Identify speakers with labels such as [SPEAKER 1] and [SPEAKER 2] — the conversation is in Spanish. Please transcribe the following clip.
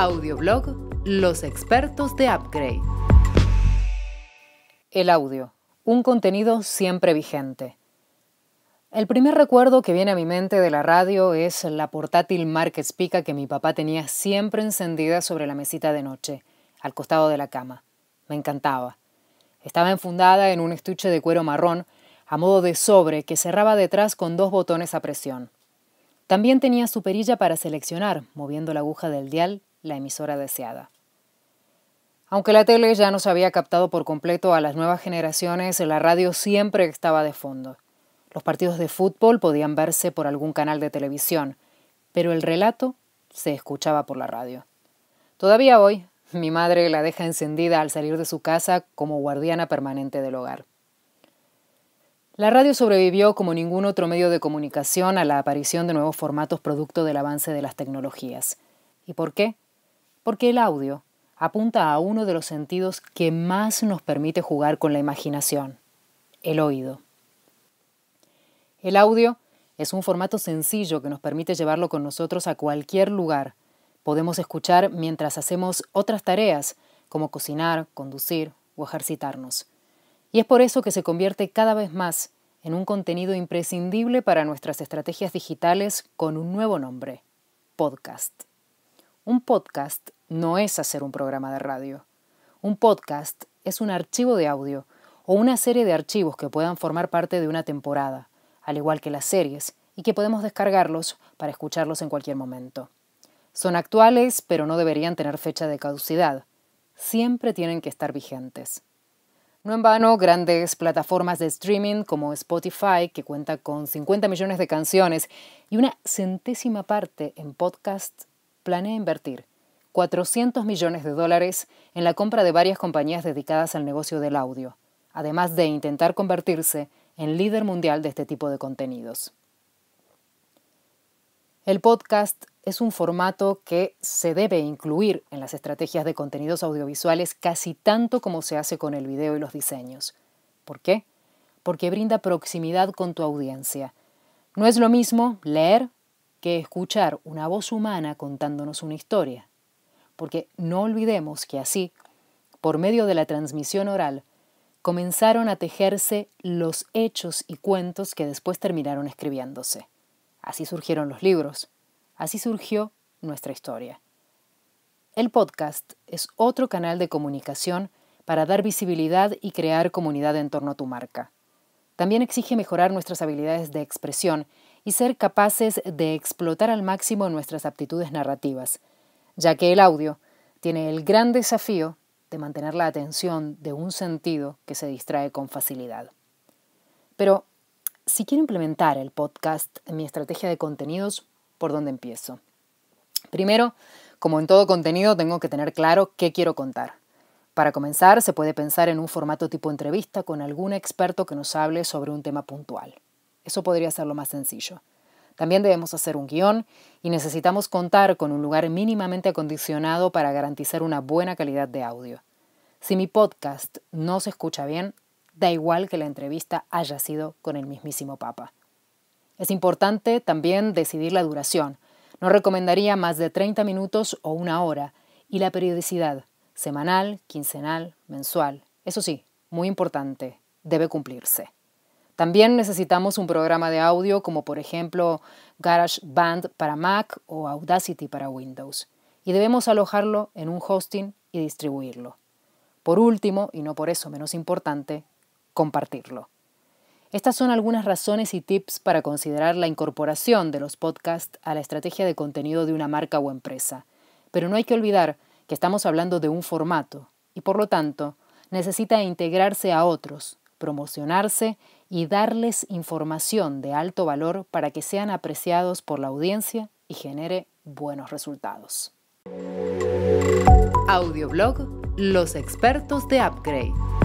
[SPEAKER 1] Audioblog Los expertos de Upgrade. El audio, un contenido siempre vigente. El primer recuerdo que viene a mi mente de la radio es la portátil Market Pica que mi papá tenía siempre encendida sobre la mesita de noche, al costado de la cama. Me encantaba. Estaba enfundada en un estuche de cuero marrón, a modo de sobre que cerraba detrás con dos botones a presión. También tenía su perilla para seleccionar, moviendo la aguja del dial la emisora deseada. Aunque la tele ya no se había captado por completo a las nuevas generaciones, la radio siempre estaba de fondo. Los partidos de fútbol podían verse por algún canal de televisión, pero el relato se escuchaba por la radio. Todavía hoy, mi madre la deja encendida al salir de su casa como guardiana permanente del hogar. La radio sobrevivió como ningún otro medio de comunicación a la aparición de nuevos formatos producto del avance de las tecnologías. ¿Y por qué? porque el audio apunta a uno de los sentidos que más nos permite jugar con la imaginación, el oído. El audio es un formato sencillo que nos permite llevarlo con nosotros a cualquier lugar. Podemos escuchar mientras hacemos otras tareas, como cocinar, conducir o ejercitarnos. Y es por eso que se convierte cada vez más en un contenido imprescindible para nuestras estrategias digitales con un nuevo nombre, podcast. Un podcast no es hacer un programa de radio. Un podcast es un archivo de audio o una serie de archivos que puedan formar parte de una temporada, al igual que las series, y que podemos descargarlos para escucharlos en cualquier momento. Son actuales, pero no deberían tener fecha de caducidad. Siempre tienen que estar vigentes. No en vano, grandes plataformas de streaming como Spotify, que cuenta con 50 millones de canciones y una centésima parte en podcast, planea invertir 400 millones de dólares en la compra de varias compañías dedicadas al negocio del audio, además de intentar convertirse en líder mundial de este tipo de contenidos. El podcast es un formato que se debe incluir en las estrategias de contenidos audiovisuales casi tanto como se hace con el video y los diseños. ¿Por qué? Porque brinda proximidad con tu audiencia. No es lo mismo leer que escuchar una voz humana contándonos una historia porque no olvidemos que así, por medio de la transmisión oral, comenzaron a tejerse los hechos y cuentos que después terminaron escribiéndose. Así surgieron los libros, así surgió nuestra historia. El podcast es otro canal de comunicación para dar visibilidad y crear comunidad en torno a tu marca. También exige mejorar nuestras habilidades de expresión y ser capaces de explotar al máximo nuestras aptitudes narrativas, ya que el audio tiene el gran desafío de mantener la atención de un sentido que se distrae con facilidad. Pero si quiero implementar el podcast en mi estrategia de contenidos, ¿por dónde empiezo? Primero, como en todo contenido, tengo que tener claro qué quiero contar. Para comenzar, se puede pensar en un formato tipo entrevista con algún experto que nos hable sobre un tema puntual. Eso podría ser lo más sencillo. También debemos hacer un guión y necesitamos contar con un lugar mínimamente acondicionado para garantizar una buena calidad de audio. Si mi podcast no se escucha bien, da igual que la entrevista haya sido con el mismísimo Papa. Es importante también decidir la duración. No recomendaría más de 30 minutos o una hora y la periodicidad, semanal, quincenal, mensual. Eso sí, muy importante, debe cumplirse. También necesitamos un programa de audio como por ejemplo GarageBand para Mac o Audacity para Windows, y debemos alojarlo en un hosting y distribuirlo. Por último, y no por eso menos importante, compartirlo. Estas son algunas razones y tips para considerar la incorporación de los podcasts a la estrategia de contenido de una marca o empresa. Pero no hay que olvidar que estamos hablando de un formato y por lo tanto necesita integrarse a otros, promocionarse y darles información de alto valor para que sean apreciados por la audiencia y genere buenos resultados. Audioblog Los expertos de Upgrade.